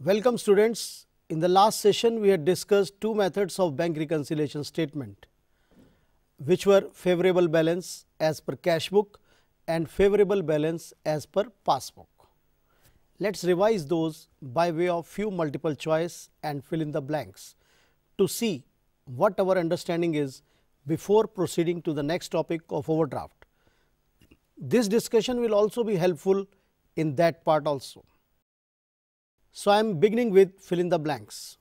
Welcome students. In the last session, we had discussed two methods of bank reconciliation statement, which were favorable balance as per cash book and favorable balance as per passbook. Let us revise those by way of few multiple choice and fill in the blanks to see what our understanding is before proceeding to the next topic of overdraft. This discussion will also be helpful in that part also. So, I am beginning with fill in the blanks.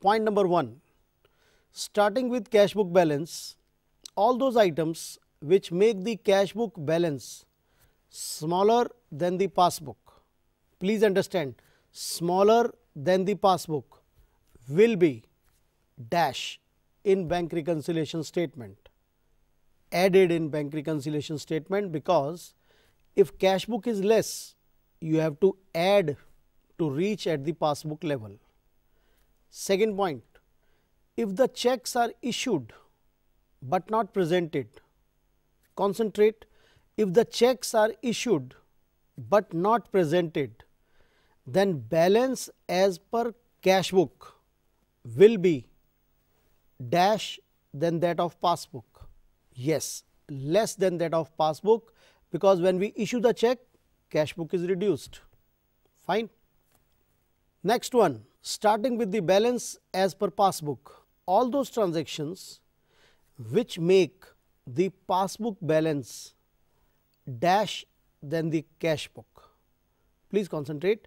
Point number 1, starting with cash book balance, all those items which make the cash book balance smaller than the passbook. Please understand, smaller than the passbook will be dash in bank reconciliation statement, added in bank reconciliation statement because if cash book is less, you have to add to reach at the passbook level. Second point, if the checks are issued but not presented, concentrate, if the checks are issued but not presented, then balance as per cash book will be dash than that of passbook. Yes, less than that of passbook because when we issue the check, cash book is reduced. Fine. Next one, starting with the balance as per passbook. All those transactions which make the passbook balance dash than the cash book. Please concentrate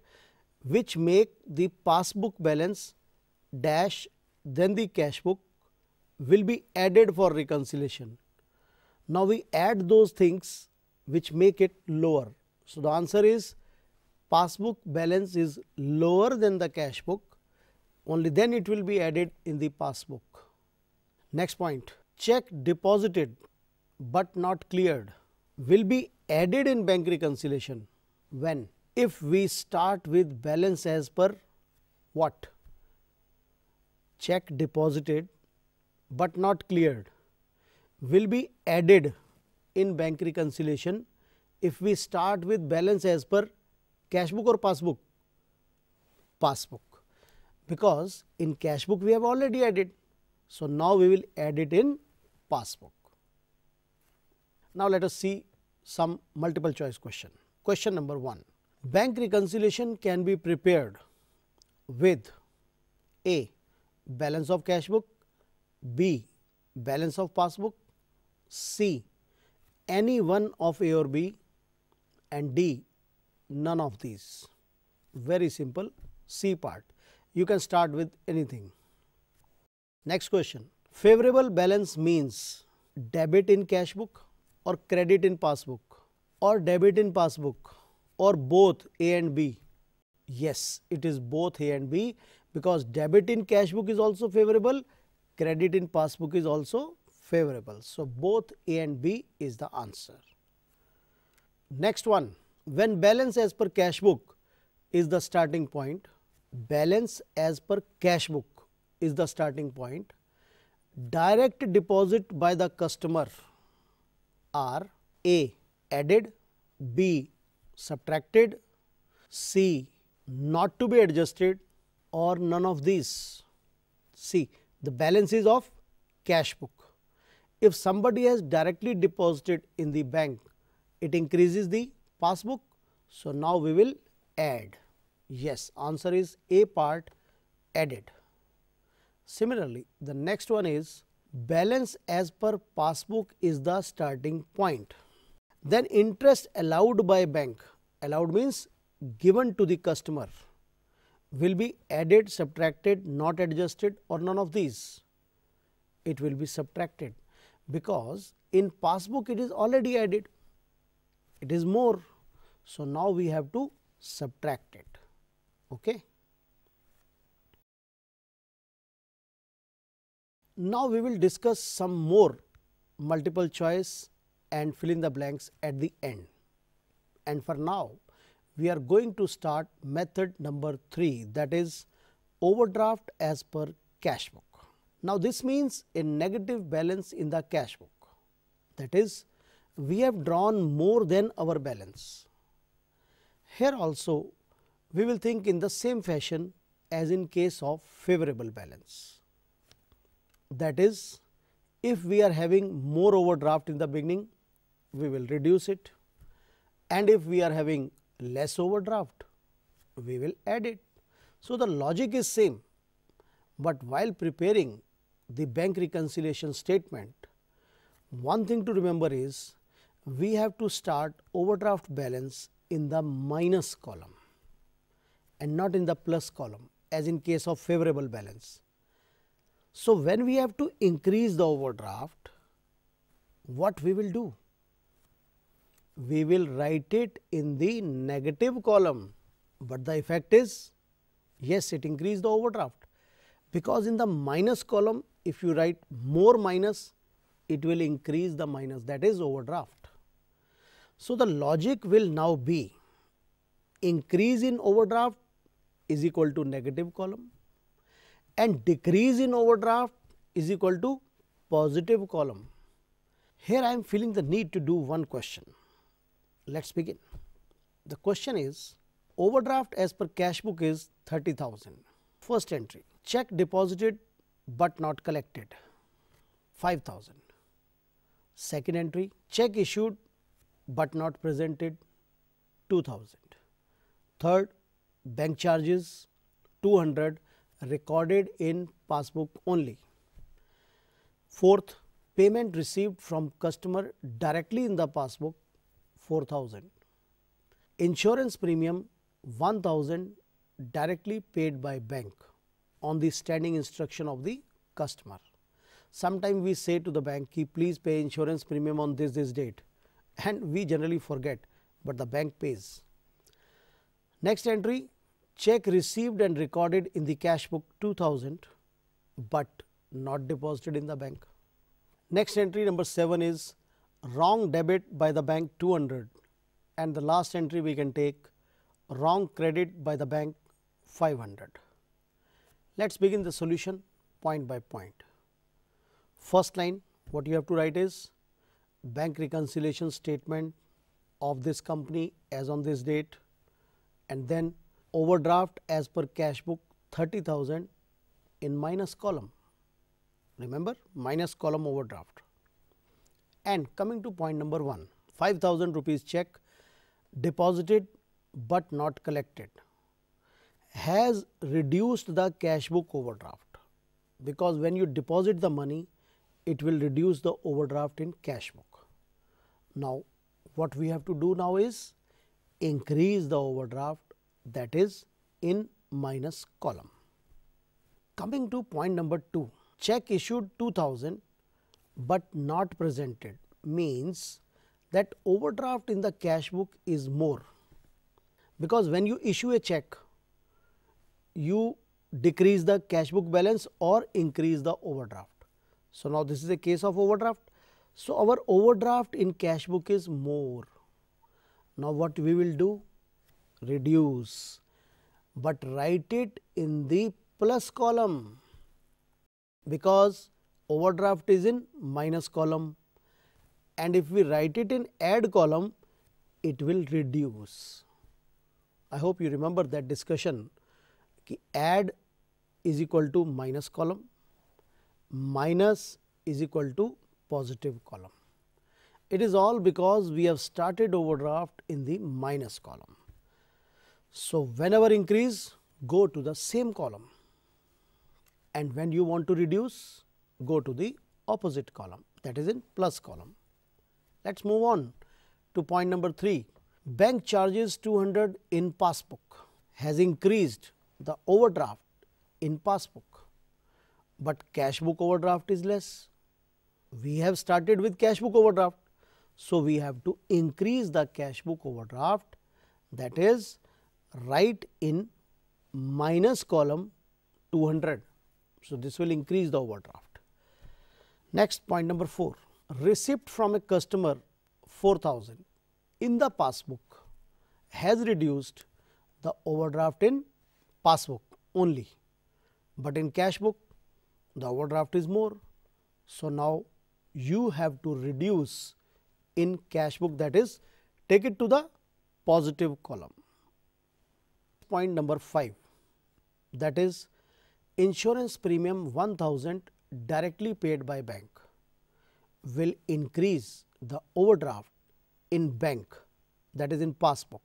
which make the passbook balance dash than the cash book will be added for reconciliation. Now, we add those things which make it lower. So, the answer is passbook balance is lower than the cash book, only then it will be added in the passbook. Next point, check deposited but not cleared will be added in bank reconciliation when? If we start with balance as per what? Check deposited but not cleared will be added in bank reconciliation if we start with balance as per cash book or passbook? Passbook because in cash book we have already added. So, now we will add it in passbook. Now, let us see some multiple choice question. Question number 1 bank reconciliation can be prepared with A balance of cash book, B balance of passbook, C any one of A or B and D none of these very simple C part you can start with anything. Next question favorable balance means debit in cash book or credit in passbook or debit in passbook or both A and B. Yes it is both A and B because debit in cash book is also favorable credit in passbook is also favorable. So, both A and B is the answer. Next one when balance as per cash book is the starting point, balance as per cash book is the starting point, direct deposit by the customer are A added, B subtracted, C not to be adjusted or none of these. See the balance is of cash book. If somebody has directly deposited in the bank, it increases the passbook. So, now we will add. Yes, answer is A part added. Similarly, the next one is balance as per passbook is the starting point. Then interest allowed by bank, allowed means given to the customer will be added, subtracted, not adjusted or none of these. It will be subtracted because in passbook it is already added it is more. So, now we have to subtract it. Okay. Now, we will discuss some more multiple choice and fill in the blanks at the end. And for now, we are going to start method number 3 that is overdraft as per cash book. Now, this means a negative balance in the cash book that is we have drawn more than our balance. Here also we will think in the same fashion as in case of favorable balance. That is if we are having more overdraft in the beginning we will reduce it and if we are having less overdraft we will add it. So, the logic is same, but while preparing the bank reconciliation statement one thing to remember is we have to start overdraft balance in the minus column and not in the plus column as in case of favorable balance. So, when we have to increase the overdraft, what we will do? We will write it in the negative column, but the effect is yes, it increased the overdraft because in the minus column, if you write more minus, it will increase the minus that is overdraft. So, the logic will now be increase in overdraft is equal to negative column and decrease in overdraft is equal to positive column. Here I am feeling the need to do one question. Let us begin. The question is overdraft as per cash book is 30,000. First entry check deposited but not collected 5,000. Second entry check issued but not presented 2000. Third, bank charges 200 recorded in passbook only. Fourth, payment received from customer directly in the passbook 4000. Insurance premium 1000 directly paid by bank on the standing instruction of the customer. Sometimes we say to the bank, please pay insurance premium on this, this date and we generally forget, but the bank pays. Next entry check received and recorded in the cash book 2000, but not deposited in the bank. Next entry number 7 is wrong debit by the bank 200 and the last entry we can take wrong credit by the bank 500. Let us begin the solution point by point. First line what you have to write is bank reconciliation statement of this company as on this date and then overdraft as per cash book 30000 in minus column remember minus column overdraft and coming to point number 1 5000 rupees check deposited but not collected has reduced the cash book overdraft because when you deposit the money it will reduce the overdraft in cash book now, what we have to do now is increase the overdraft that is in minus column. Coming to point number 2, check issued 2000 but not presented means that overdraft in the cash book is more because when you issue a check you decrease the cash book balance or increase the overdraft. So, now this is a case of overdraft so, our overdraft in cash book is more. Now, what we will do? Reduce, but write it in the plus column because overdraft is in minus column and if we write it in add column it will reduce. I hope you remember that discussion ki add is equal to minus column minus is equal to positive column. It is all because we have started overdraft in the minus column. So, whenever increase go to the same column and when you want to reduce go to the opposite column that is in plus column. Let us move on to point number 3. Bank charges 200 in passbook has increased the overdraft in passbook, but cash book overdraft is less we have started with cash book overdraft. So, we have to increase the cash book overdraft that is write in minus column 200. So, this will increase the overdraft. Next point number 4 receipt from a customer 4000 in the passbook has reduced the overdraft in passbook only, but in cash book the overdraft is more. So, now you have to reduce in cash book that is take it to the positive column. Point number 5 that is insurance premium 1000 directly paid by bank will increase the overdraft in bank that is in passbook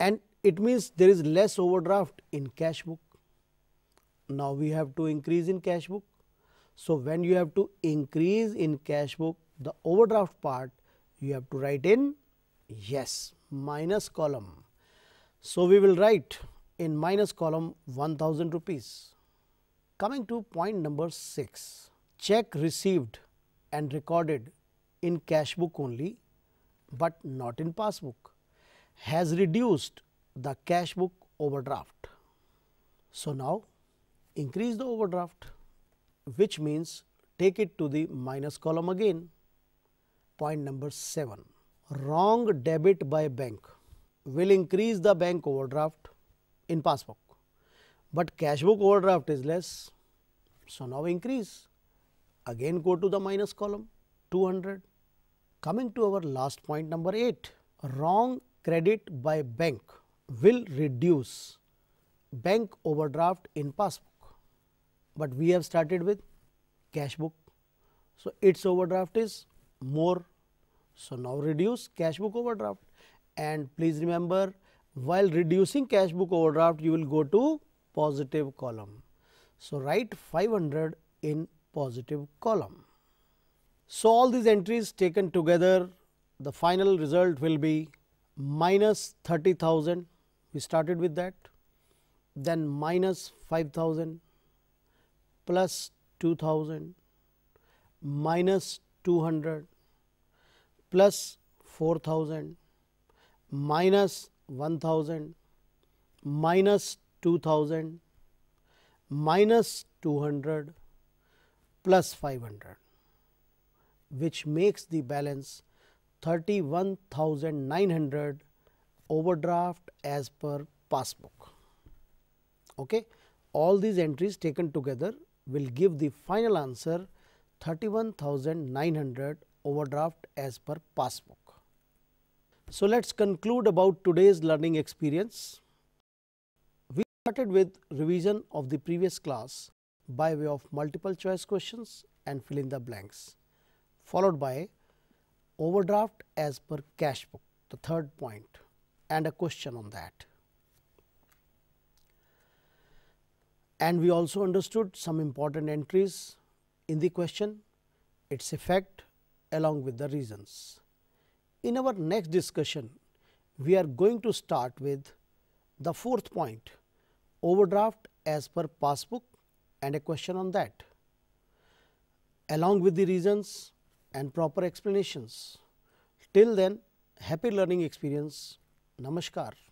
and it means there is less overdraft in cash book. Now, we have to increase in cash book so, when you have to increase in cash book the overdraft part, you have to write in yes minus column. So, we will write in minus column 1000 rupees. Coming to point number 6, check received and recorded in cash book only, but not in passbook has reduced the cash book overdraft. So, now increase the overdraft which means take it to the minus column again. Point number 7 wrong debit by bank will increase the bank overdraft in passbook, but cashbook overdraft is less. So, now increase again go to the minus column 200. Coming to our last point number 8 wrong credit by bank will reduce bank overdraft in passbook but we have started with cash book. So, its overdraft is more. So, now reduce cash book overdraft and please remember while reducing cash book overdraft you will go to positive column. So, write 500 in positive column. So, all these entries taken together the final result will be minus 30,000 we started with that then minus 5,000 plus 2000 minus 200 plus 4000 minus 1000 minus 2000 minus 200 plus 500 which makes the balance 31900 overdraft as per passbook okay all these entries taken together will give the final answer 31,900 overdraft as per passbook. So, let us conclude about today's learning experience. We started with revision of the previous class by way of multiple choice questions and fill in the blanks, followed by overdraft as per cash book, the third point and a question on that. And we also understood some important entries in the question, its effect along with the reasons. In our next discussion, we are going to start with the fourth point, overdraft as per passbook and a question on that, along with the reasons and proper explanations. Till then, happy learning experience. Namaskar.